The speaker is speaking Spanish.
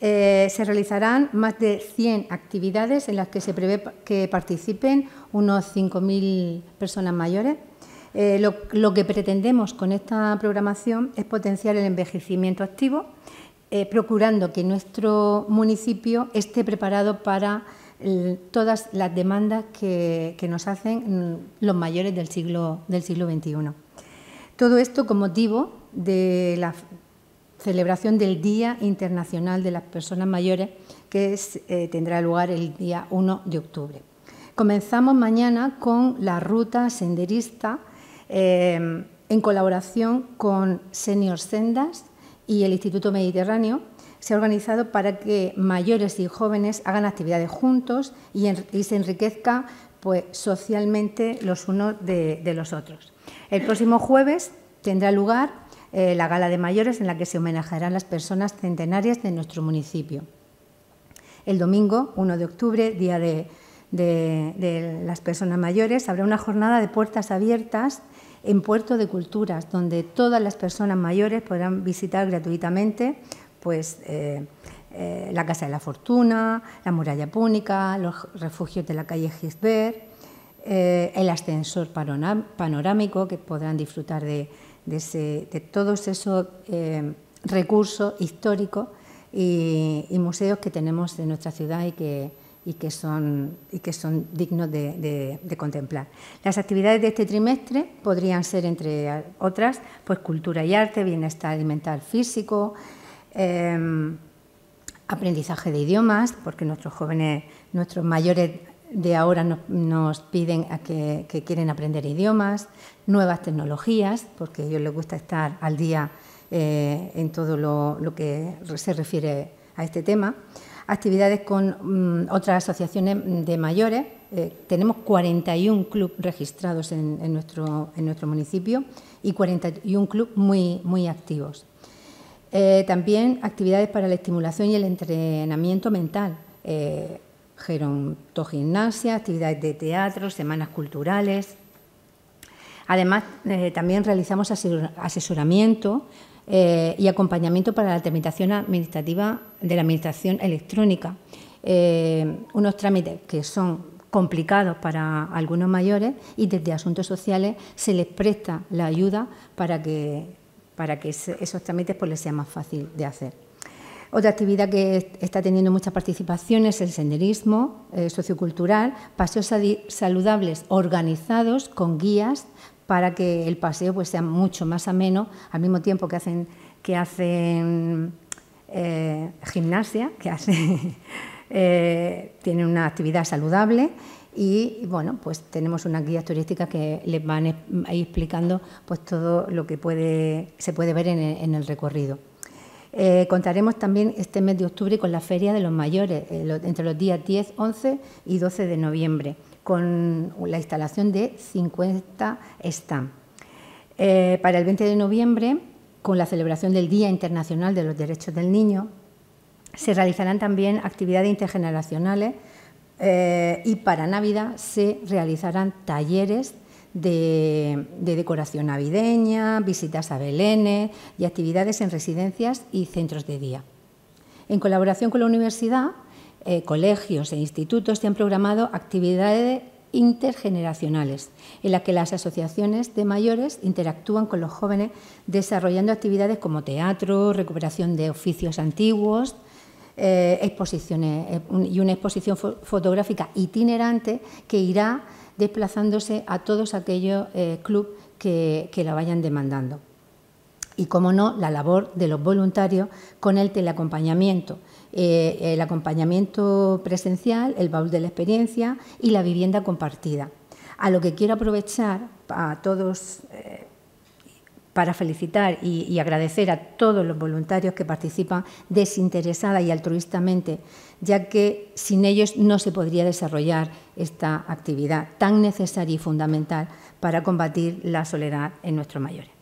Eh, se realizarán más de 100 actividades en las que se prevé que participen unos 5.000 personas mayores. Eh, lo, que pretendemos con esta programación es potenciar el envejecimiento activo, eh, procurando que nuestro municipio esté preparado para todas las demandas que, nos hacen mm, los mayores del siglo, del siglo XXI. Todo esto con motivo de la celebración del Día Internacional de las Personas Mayores, que eh, tendrá lugar el día 1 de octubre. Comenzamos mañana con la ruta senderista eh, en colaboración con Senior Sendas y el Instituto Mediterráneo. Se ha organizado para que mayores y jóvenes hagan actividades juntos y, se enriquezca pues, socialmente los unos de los otros. El próximo jueves tendrá lugar eh, la gala de mayores en la que se homenajearán las personas centenarias de nuestro municipio. El domingo 1 de octubre, día de, las personas mayores, habrá una jornada de puertas abiertas en Puerto de Culturas, donde todas las personas mayores podrán visitar gratuitamente pues, eh, eh, la Casa de la Fortuna, la Muralla Púnica, los refugios de la calle Gisbert, el ascensor panorámico, que podrán disfrutar de, de, todos esos eh, recursos históricos y, museos que tenemos en nuestra ciudad y que, son, dignos de, contemplar. Las actividades de este trimestre podrían ser, entre otras, pues cultura y arte, bienestar alimentar físico, eh, aprendizaje de idiomas, porque nuestros jóvenes, nuestros mayores de ahora nos piden a que, quieren aprender idiomas, nuevas tecnologías, porque a ellos les gusta estar al día eh, en todo lo, que se refiere a este tema. Actividades con mm, otras asociaciones de mayores. Eh, tenemos 41 clubes registrados en, nuestro, en nuestro municipio y 41 clubes muy, muy activos. Eh, también actividades para la estimulación y el entrenamiento mental gerontogimnasia, actividades de teatro, semanas culturales. Además, eh, también realizamos asesoramiento eh, y acompañamiento para la tramitación administrativa de la administración electrónica. Eh, unos trámites que son complicados para algunos mayores y desde asuntos sociales se les presta la ayuda para que, esos trámites pues, les sea más fácil de hacer. Otra actividad que está teniendo muchas participación es el senderismo eh, sociocultural, paseos saludables organizados con guías para que el paseo pues, sea mucho más ameno, al mismo tiempo que hacen, que hacen eh, gimnasia, que hace eh, tienen una actividad saludable y bueno, pues tenemos unas guías turísticas que les van explicando pues todo lo que puede, se puede ver en el recorrido. Eh, contaremos también este mes de octubre con la Feria de los Mayores, eh, entre los días 10, 11 y 12 de noviembre, con la instalación de 50 stands. Eh, para el 20 de noviembre, con la celebración del Día Internacional de los Derechos del Niño, se realizarán también actividades intergeneracionales y para Navidad se realizarán talleres de, decoración navideña, visitas a belén y actividades en residencias y centros de día. En colaboración con la universidad, eh, colegios e institutos se han programado actividades intergeneracionales, en las que las asociaciones de mayores interactúan con los jóvenes desarrollando actividades como teatro, recuperación de oficios antiguos, eh, exposiciones eh, y una exposición fotográfica itinerante que irá desplazándose a todos aquellos eh, clubes que, la vayan demandando. Y, como no, la labor de los voluntarios con el teleacompañamiento. Eh, el acompañamiento presencial, el baúl de la experiencia y la vivienda compartida. A lo que quiero aprovechar a todos eh, para felicitar y, agradecer a todos los voluntarios que participan desinteresada y altruistamente, ya que sin ellos no se podría desarrollar esta actividad tan necesaria y fundamental para combatir la soledad en nuestros mayores.